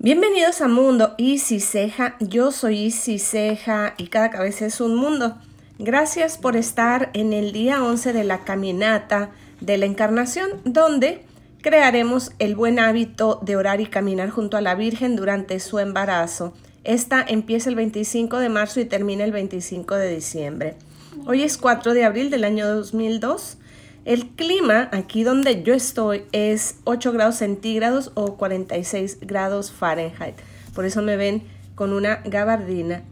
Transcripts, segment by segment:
Bienvenidos a Mundo Easy Ceja. Yo soy Easy Ceja y cada cabeza es un mundo. Gracias por estar en el día 11 de la caminata de la encarnación, donde crearemos el buen hábito de orar y caminar junto a la Virgen durante su embarazo. Esta empieza el 25 de marzo y termina el 25 de diciembre. Hoy es 4 de abril del año 2002. El clima aquí donde yo estoy es 8 grados centígrados o 46 grados Fahrenheit. Por eso me ven con una gabardina.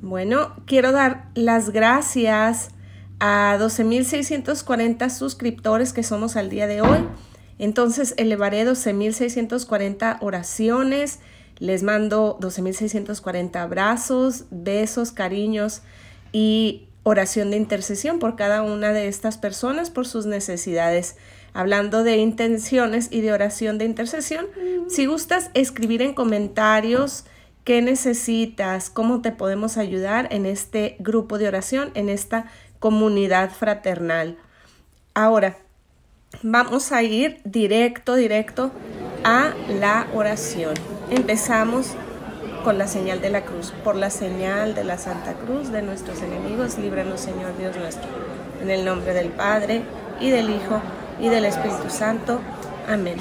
Bueno, quiero dar las gracias a 12.640 suscriptores que somos al día de hoy. Entonces elevaré 12.640 oraciones. Les mando 12.640 abrazos, besos, cariños y oración de intercesión por cada una de estas personas, por sus necesidades. Hablando de intenciones y de oración de intercesión, mm. si gustas escribir en comentarios qué necesitas, cómo te podemos ayudar en este grupo de oración, en esta comunidad fraternal. Ahora, vamos a ir directo, directo a la oración. Empezamos con la señal de la cruz. Por la señal de la Santa Cruz de nuestros enemigos, líbranos Señor Dios nuestro. En el nombre del Padre, y del Hijo, y del Espíritu Santo. Amén.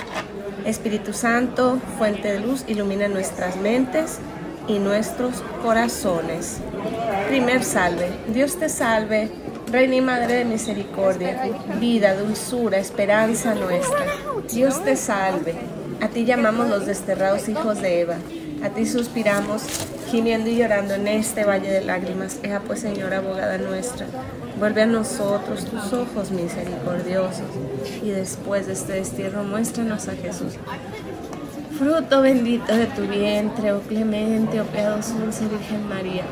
Espíritu Santo, fuente de luz, ilumina nuestras mentes y nuestros corazones. Primer salve. Dios te salve, Reina y Madre de Misericordia, vida, dulzura, esperanza nuestra. Dios te salve. A ti llamamos los desterrados hijos de Eva. A ti suspiramos, gimiendo y llorando en este valle de lágrimas. Eja pues, Señora, abogada nuestra, vuelve a nosotros tus ojos misericordiosos y después de este destierro muéstranos a Jesús. Fruto bendito de tu vientre, oh clemente, oh piadosa dulce Virgen María.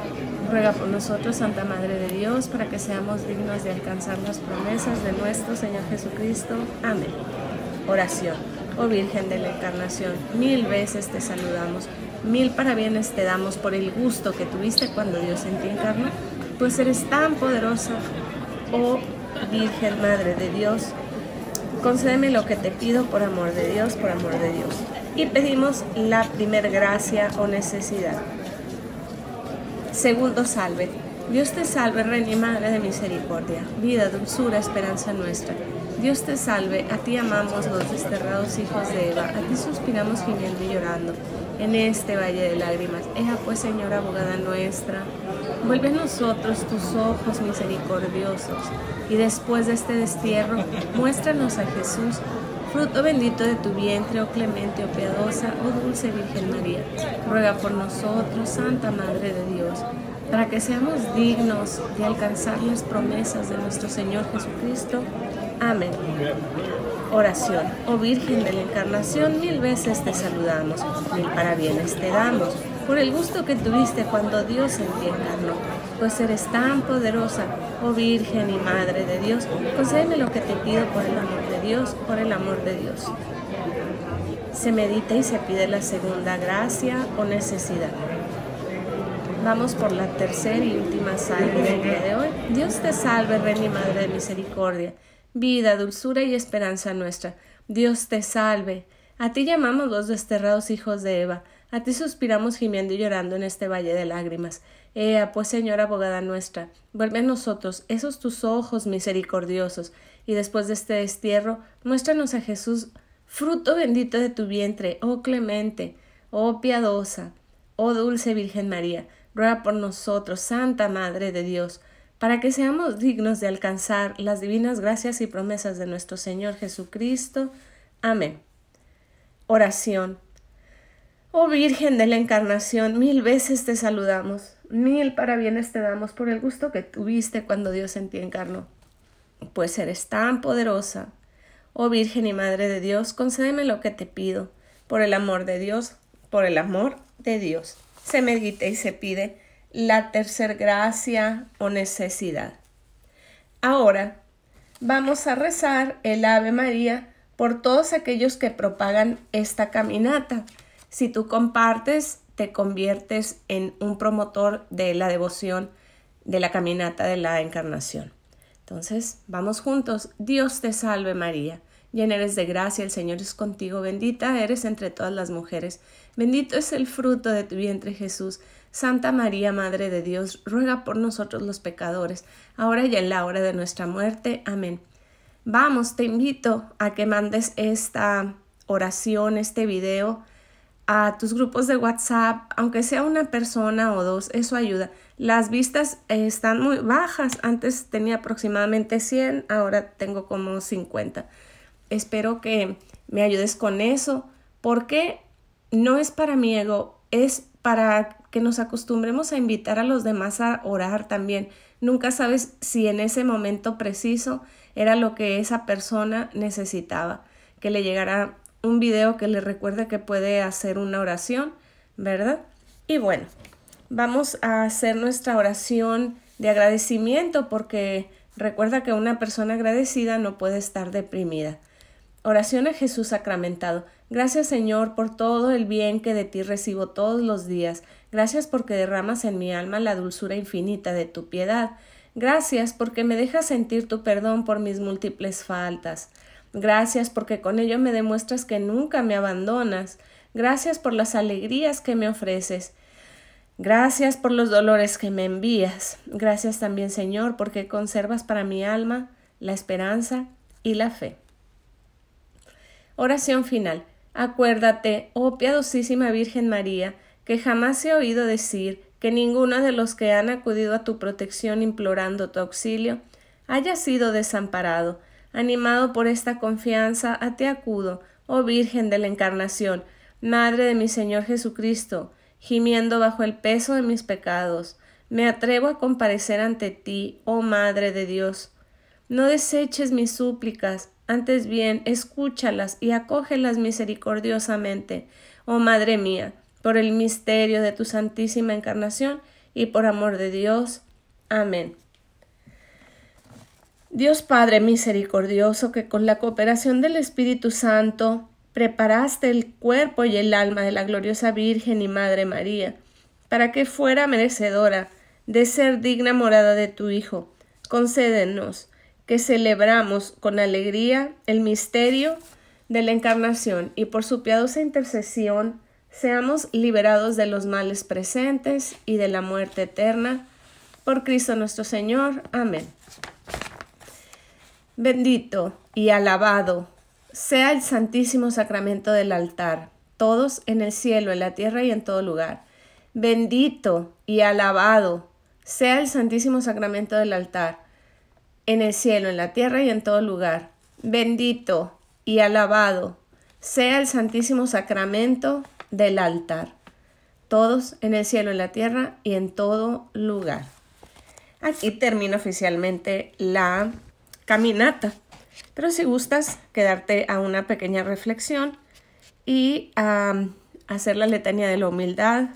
Ruega por nosotros, Santa Madre de Dios, para que seamos dignos de alcanzar las promesas de nuestro Señor Jesucristo. Amén. Oración. Oh Virgen de la Encarnación, mil veces te saludamos Mil parabienes te damos por el gusto que tuviste cuando Dios en ti encarnó, pues eres tan poderosa, oh Virgen Madre de Dios. Concédeme lo que te pido por amor de Dios, por amor de Dios. Y pedimos la primer gracia o necesidad. Segundo salve. Dios te salve, Reina y Madre de Misericordia, vida, dulzura, esperanza nuestra. Dios te salve, a ti amamos los desterrados hijos de Eva, a ti suspiramos gimiendo y llorando en este valle de lágrimas. Eja pues, Señora abogada nuestra, vuelve a nosotros tus ojos misericordiosos y después de este destierro, muéstranos a Jesús, fruto bendito de tu vientre, oh clemente, oh piadosa, oh dulce Virgen María. Ruega por nosotros, Santa Madre de Dios para que seamos dignos de alcanzar las promesas de nuestro Señor Jesucristo. Amén. Oración. Oh Virgen de la Encarnación, mil veces te saludamos, mil parabienes te damos, por el gusto que tuviste cuando Dios en encarnó. Pues eres tan poderosa, oh Virgen y Madre de Dios, concédeme lo que te pido por el amor de Dios, por el amor de Dios. Se medita y se pide la segunda gracia o necesidad. Vamos por la tercera y última salve del día de hoy. Dios te salve, Reina y Madre de Misericordia, vida, dulzura y esperanza nuestra. Dios te salve. A ti llamamos los desterrados hijos de Eva. A ti suspiramos gimiendo y llorando en este valle de lágrimas. Ea, pues Señora abogada nuestra, vuelve a nosotros esos tus ojos misericordiosos, y después de este destierro, muéstranos a Jesús, fruto bendito de tu vientre, oh clemente, oh piadosa, oh dulce Virgen María, ruega por nosotros, Santa Madre de Dios, para que seamos dignos de alcanzar las divinas gracias y promesas de nuestro Señor Jesucristo. Amén. Oración. Oh Virgen de la Encarnación, mil veces te saludamos, mil parabienes te damos por el gusto que tuviste cuando Dios en ti encarnó, pues eres tan poderosa. Oh Virgen y Madre de Dios, concédeme lo que te pido, por el amor de Dios, por el amor de Dios se medita y se pide la tercer gracia o necesidad. Ahora vamos a rezar el Ave María por todos aquellos que propagan esta caminata. Si tú compartes, te conviertes en un promotor de la devoción de la caminata de la encarnación. Entonces, vamos juntos. Dios te salve María Llena eres de gracia, el Señor es contigo, bendita eres entre todas las mujeres, bendito es el fruto de tu vientre Jesús. Santa María, Madre de Dios, ruega por nosotros los pecadores, ahora y en la hora de nuestra muerte. Amén. Vamos, te invito a que mandes esta oración, este video a tus grupos de WhatsApp, aunque sea una persona o dos, eso ayuda. Las vistas están muy bajas, antes tenía aproximadamente 100, ahora tengo como 50 espero que me ayudes con eso, porque no es para mi ego, es para que nos acostumbremos a invitar a los demás a orar también. Nunca sabes si en ese momento preciso era lo que esa persona necesitaba, que le llegara un video que le recuerde que puede hacer una oración, ¿verdad? Y bueno, vamos a hacer nuestra oración de agradecimiento porque recuerda que una persona agradecida no puede estar deprimida. Oración a Jesús sacramentado. Gracias Señor por todo el bien que de ti recibo todos los días. Gracias porque derramas en mi alma la dulzura infinita de tu piedad. Gracias porque me dejas sentir tu perdón por mis múltiples faltas. Gracias porque con ello me demuestras que nunca me abandonas. Gracias por las alegrías que me ofreces. Gracias por los dolores que me envías. Gracias también Señor porque conservas para mi alma la esperanza y la fe. Oración final. Acuérdate, oh piadosísima Virgen María, que jamás he oído decir que ninguno de los que han acudido a tu protección implorando tu auxilio haya sido desamparado. Animado por esta confianza, a ti acudo, oh Virgen de la Encarnación, Madre de mi Señor Jesucristo, gimiendo bajo el peso de mis pecados, me atrevo a comparecer ante ti, oh Madre de Dios. No deseches mis súplicas, antes bien escúchalas y acógelas misericordiosamente, oh Madre mía, por el misterio de tu santísima encarnación y por amor de Dios. Amén. Dios Padre misericordioso, que con la cooperación del Espíritu Santo preparaste el cuerpo y el alma de la gloriosa Virgen y Madre María, para que fuera merecedora de ser digna morada de tu Hijo, concédenos que celebramos con alegría el misterio de la encarnación y por su piadosa intercesión seamos liberados de los males presentes y de la muerte eterna. Por Cristo nuestro Señor. Amén. Bendito y alabado sea el santísimo sacramento del altar, todos en el cielo, en la tierra y en todo lugar. Bendito y alabado sea el santísimo sacramento del altar en el cielo, en la tierra y en todo lugar. Bendito y alabado sea el Santísimo Sacramento del altar. Todos en el cielo, en la tierra y en todo lugar. Aquí termina oficialmente la caminata. Pero si gustas quedarte a una pequeña reflexión y a hacer la letanía de la humildad,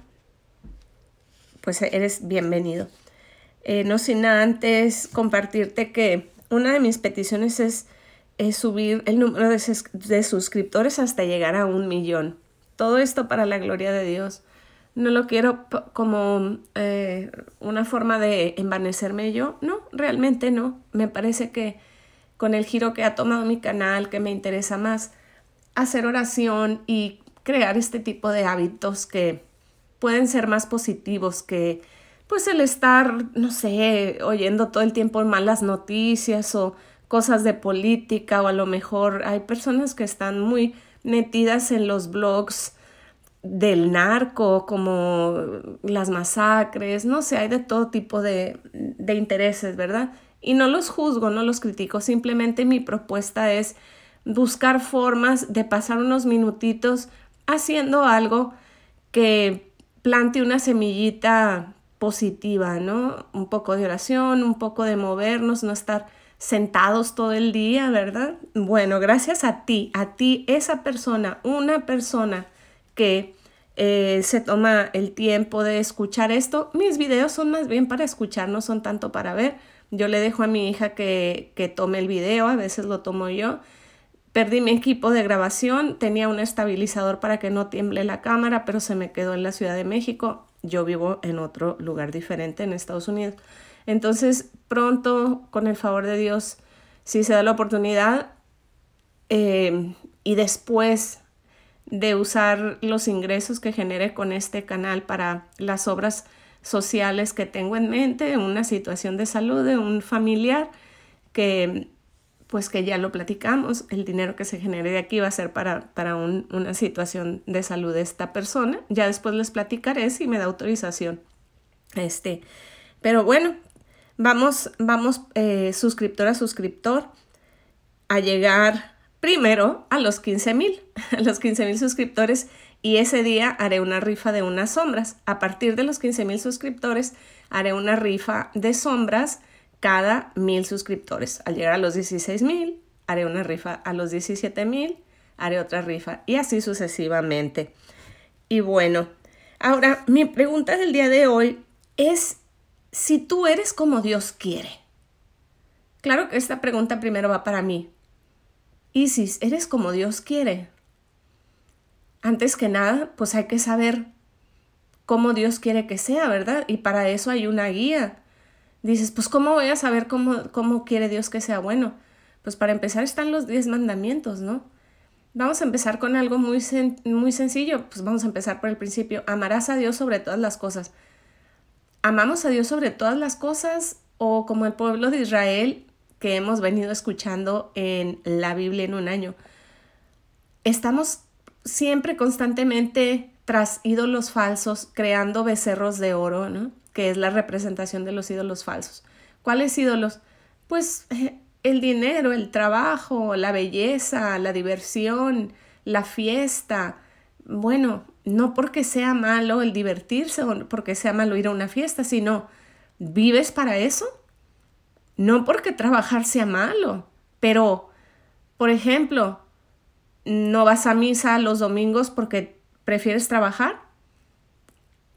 pues eres bienvenido. Eh, no sin antes compartirte que una de mis peticiones es, subir el número de, suscriptores hasta llegar a un millón. Todo esto para la gloria de Dios. No lo quiero como eh, una forma de envanecerme yo. No, realmente no. Me parece que con el giro que ha tomado mi canal, que me interesa más hacer oración y crear este tipo de hábitos que pueden ser más positivos que pues el estar, no sé, oyendo todo el tiempo malas noticias o cosas de política o a lo mejor hay personas que están muy metidas en los blogs del narco, como las masacres, no sé, hay de todo tipo de, de intereses, ¿verdad? Y no los juzgo, no los critico, simplemente mi propuesta es buscar formas de pasar unos minutitos haciendo algo que plante una semillita positiva, ¿no? Un poco de oración, un poco de movernos, no estar sentados todo el día, ¿verdad? Bueno, gracias a ti, a ti, esa persona, una persona que eh, se toma el tiempo de escuchar esto. Mis videos son más bien para escuchar, no son tanto para ver. Yo le dejo a mi hija que, que tome el video, a veces lo tomo yo. Perdí mi equipo de grabación, tenía un estabilizador para que no tiemble la cámara, pero se me quedó en la Ciudad de México yo vivo en otro lugar diferente en Estados Unidos. Entonces, pronto, con el favor de Dios, si se da la oportunidad em, y después de usar los ingresos que genere con este canal para las obras sociales que tengo en mente, una situación de salud de un familiar que pues que ya lo platicamos, el dinero que se genere de aquí va a ser para, para una situación de salud de esta persona. Ya después les platicaré si me da autorización. Este, pero bueno, vamos, vamos eh, suscriptor a suscriptor a llegar primero a los 15 mil, a los 15 mil suscriptores y ese día haré una rifa de unas sombras. A partir de los 15 mil suscriptores haré una rifa de sombras cada mil suscriptores. Al llegar a los 16 mil, haré una rifa a los 17 mil, haré otra rifa y así sucesivamente. Y bueno, ahora mi pregunta del día de hoy es si tú eres como Dios quiere. Claro que esta pregunta primero va para mí. Isis, ¿eres como Dios quiere? Antes que nada, pues hay que saber cómo Dios quiere que sea, ¿verdad? Y para eso hay una guía Dices, pues ¿cómo voy a saber cómo, quiere Dios que sea bueno? Pues para empezar están los diez mandamientos, ¿no? Vamos a empezar con algo muy, muy sencillo, pues vamos a empezar por el principio. Amarás a Dios sobre todas las cosas. ¿Amamos a Dios sobre todas las cosas o como el pueblo de Israel que hemos venido escuchando en la Biblia en un año? Estamos siempre constantemente tras ídolos falsos, creando becerros de oro, ¿no? que es la representación de los ídolos falsos. ¿Cuáles ídolos? Pues eh, el dinero, el trabajo, la belleza, la diversión, la fiesta. Bueno, no porque sea malo el divertirse o porque sea malo ir a una fiesta, sino ¿vives para eso? No porque trabajar sea malo, pero, por ejemplo, no vas a misa los domingos porque prefieres trabajar.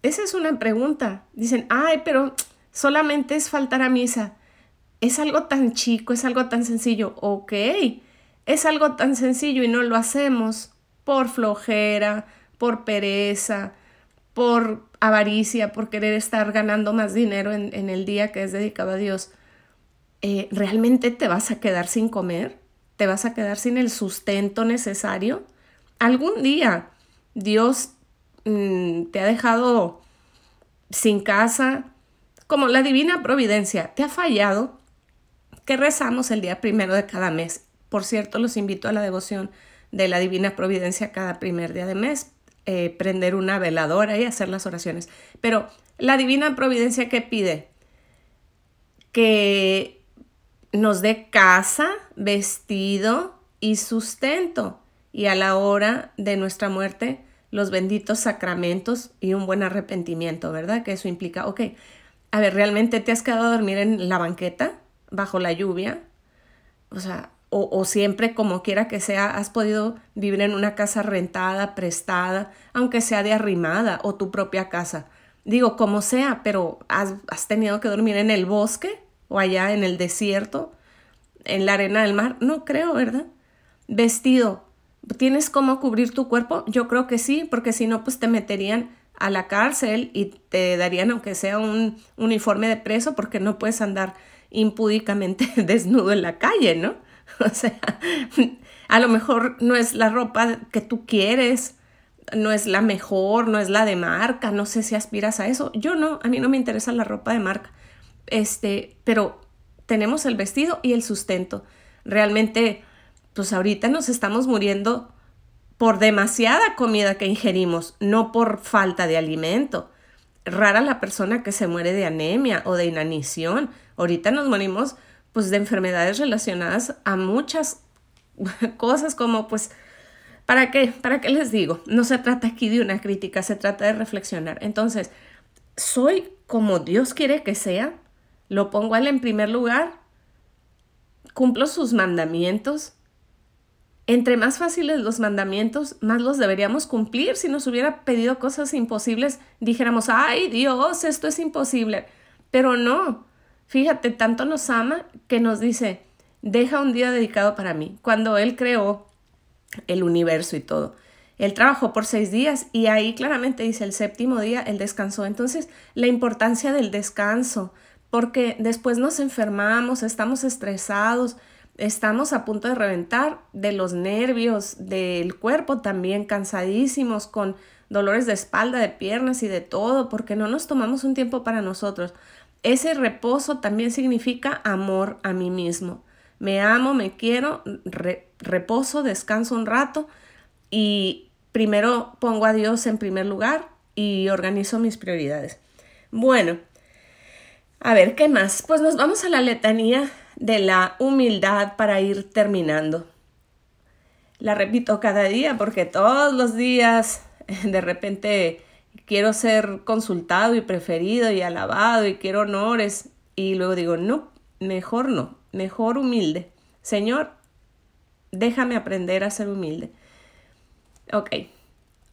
Esa es una pregunta. Dicen, ay, pero solamente es faltar a misa. Es algo tan chico, es algo tan sencillo. Ok, es algo tan sencillo y no lo hacemos por flojera, por pereza, por avaricia, por querer estar ganando más dinero en, el día que es dedicado a Dios. Eh, ¿Realmente te vas a quedar sin comer? ¿Te vas a quedar sin el sustento necesario? Algún día Dios Mm, te ha dejado sin casa, como la divina providencia te ha fallado, que rezamos el día primero de cada mes. Por cierto, los invito a la devoción de la divina providencia cada primer día de mes, eh, prender una veladora y hacer las oraciones. Pero la divina providencia que pide que nos dé casa, vestido y sustento. Y a la hora de nuestra muerte, los benditos sacramentos y un buen arrepentimiento, ¿verdad? Que eso implica, ok, a ver, ¿realmente te has quedado a dormir en la banqueta bajo la lluvia? O sea, o, siempre, como quiera que sea, has podido vivir en una casa rentada, prestada, aunque sea de arrimada o tu propia casa. Digo, como sea, pero has, has tenido que dormir en el bosque o allá en el desierto, en la arena del mar. No creo, ¿verdad? Vestido, ¿Tienes cómo cubrir tu cuerpo? Yo creo que sí, porque si no, pues te meterían a la cárcel y te darían, aunque sea un uniforme de preso, porque no puedes andar impúdicamente desnudo en la calle, ¿no? O sea, a lo mejor no es la ropa que tú quieres, no es la mejor, no es la de marca, no sé si aspiras a eso. Yo no, a mí no me interesa la ropa de marca. Este, pero tenemos el vestido y el sustento. Realmente pues ahorita nos estamos muriendo por demasiada comida que ingerimos, no por falta de alimento. Rara la persona que se muere de anemia o de inanición. Ahorita nos morimos pues de enfermedades relacionadas a muchas cosas como pues ¿para qué? ¿Para qué les digo? No se trata aquí de una crítica, se trata de reflexionar. Entonces, soy como Dios quiere que sea, lo pongo a él en primer lugar, cumplo sus mandamientos, entre más fáciles los mandamientos, más los deberíamos cumplir. Si nos hubiera pedido cosas imposibles, dijéramos, ay Dios, esto es imposible. Pero no, fíjate, tanto nos ama que nos dice, deja un día dedicado para mí. Cuando Él creó el universo y todo. Él trabajó por seis días y ahí claramente dice el séptimo día, Él descansó. Entonces, la importancia del descanso, porque después nos enfermamos, estamos estresados, estamos a punto de reventar de los nervios, del cuerpo también, cansadísimos, con dolores de espalda, de piernas y de todo, porque no nos tomamos un tiempo para nosotros. Ese reposo también significa amor a mí mismo. Me amo, me quiero, reposo, descanso un rato y primero pongo a Dios en primer lugar y organizo mis prioridades. Bueno, a ver, ¿qué más? Pues nos vamos a la letanía de la humildad para ir terminando. La repito cada día porque todos los días de repente quiero ser consultado y preferido y alabado y quiero honores y luego digo, no, mejor no, mejor humilde. Señor, déjame aprender a ser humilde. Ok.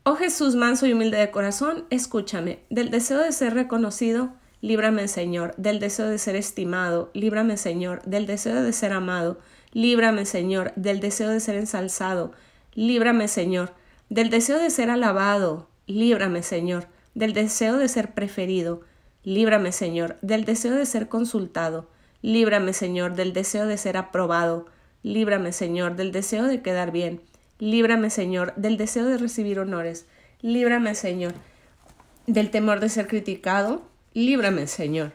Oh Jesús manso y humilde de corazón, escúchame. Del deseo de ser reconocido, líbrame Señor del deseo de ser estimado, líbrame Señor del deseo de ser amado, líbrame Señor del deseo de ser ensalzado, líbrame Señor del deseo de ser alabado, líbrame Señor del deseo de ser preferido, líbrame Señor del deseo de ser consultado, líbrame Señor del deseo de ser aprobado, líbrame Señor del deseo de quedar bien, líbrame Señor del deseo de recibir honores, líbrame Señor del temor de ser criticado, líbrame, Señor.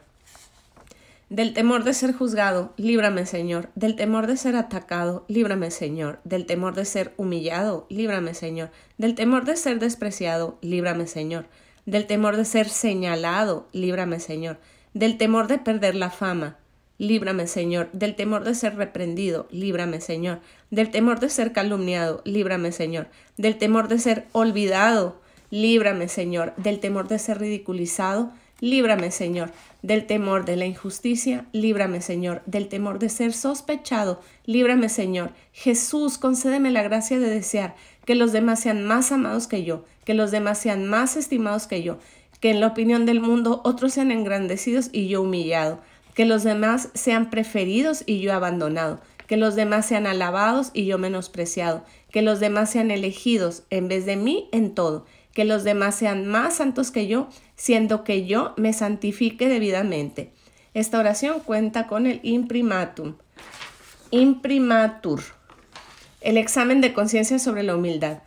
Del temor de ser juzgado, líbrame, Señor. Del temor de ser atacado, líbrame, Señor. Del temor de ser humillado, líbrame, Señor. Del temor de ser despreciado, líbrame, Señor. Del temor de ser señalado, líbrame, Señor. Del temor de perder la fama, líbrame, Señor. Del temor de ser reprendido, líbrame, Señor. Del temor de ser calumniado, líbrame, Señor. Del temor de ser olvidado, líbrame, Señor. Del temor de ser ridiculizado, Líbrame, Señor, del temor de la injusticia. Líbrame, Señor, del temor de ser sospechado. Líbrame, Señor. Jesús, concédeme la gracia de desear que los demás sean más amados que yo, que los demás sean más estimados que yo, que en la opinión del mundo otros sean engrandecidos y yo humillado, que los demás sean preferidos y yo abandonado, que los demás sean alabados y yo menospreciado, que los demás sean elegidos en vez de mí en todo, que los demás sean más santos que yo siendo que yo me santifique debidamente. Esta oración cuenta con el imprimatum, imprimatur, el examen de conciencia sobre la humildad.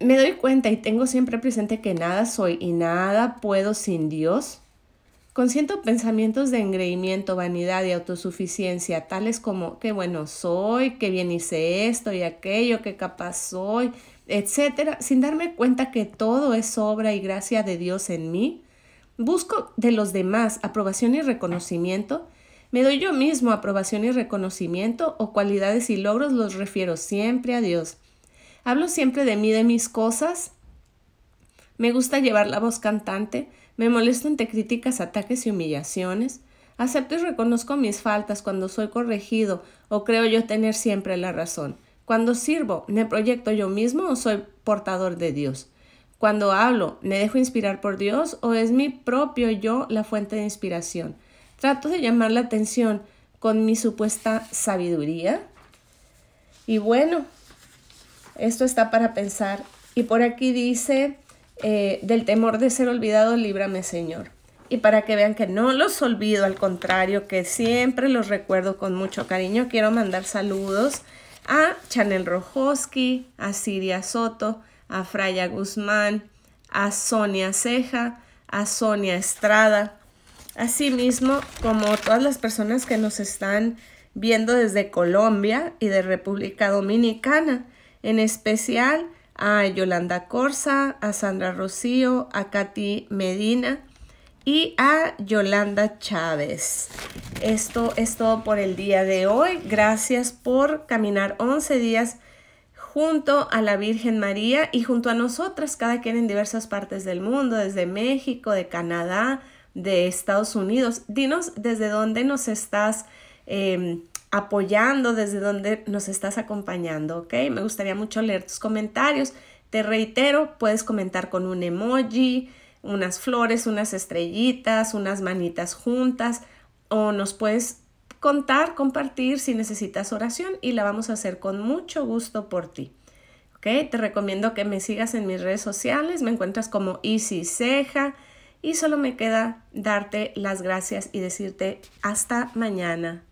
Me doy cuenta y tengo siempre presente que nada soy y nada puedo sin Dios. Consiento pensamientos de engreimiento, vanidad y autosuficiencia, tales como qué bueno soy, qué bien hice esto y aquello, qué capaz soy, etcétera, sin darme cuenta que todo es obra y gracia de Dios en mí, busco de los demás aprobación y reconocimiento, me doy yo mismo aprobación y reconocimiento o cualidades y logros los refiero siempre a Dios. Hablo siempre de mí, de mis cosas. Me gusta llevar la voz cantante, me molesto ante críticas, ataques y humillaciones. Acepto y reconozco mis faltas cuando soy corregido o creo yo tener siempre la razón. Cuando sirvo, ¿me proyecto yo mismo o soy portador de Dios? Cuando hablo, ¿me dejo inspirar por Dios o es mi propio yo la fuente de inspiración? ¿Trato de llamar la atención con mi supuesta sabiduría? Y bueno, esto está para pensar. Y por aquí dice, eh, del temor de ser olvidado, líbrame Señor. Y para que vean que no los olvido, al contrario, que siempre los recuerdo con mucho cariño, quiero mandar saludos a Chanel Rojoski, a Siria Soto, a Fraya Guzmán, a Sonia Ceja, a Sonia Estrada, asimismo como todas las personas que nos están viendo desde Colombia y de República Dominicana, en especial a Yolanda Corsa, a Sandra Rocío, a Katy Medina, y a Yolanda Chávez. Esto es todo por el día de hoy. Gracias por caminar 11 días junto a la Virgen María y junto a nosotras, cada quien en diversas partes del mundo, desde México, de Canadá, de Estados Unidos. Dinos desde dónde nos estás em, apoyando, desde dónde nos estás acompañando, ¿ok? Me gustaría mucho leer tus comentarios. Te reitero, puedes comentar con un emoji, unas flores, unas estrellitas, unas manitas juntas o nos puedes contar, compartir si necesitas oración y la vamos a hacer con mucho gusto por ti. Te recomiendo que me sigas en mis redes sociales, me encuentras como Easy Ceja y solo me queda darte las gracias y decirte hasta mañana.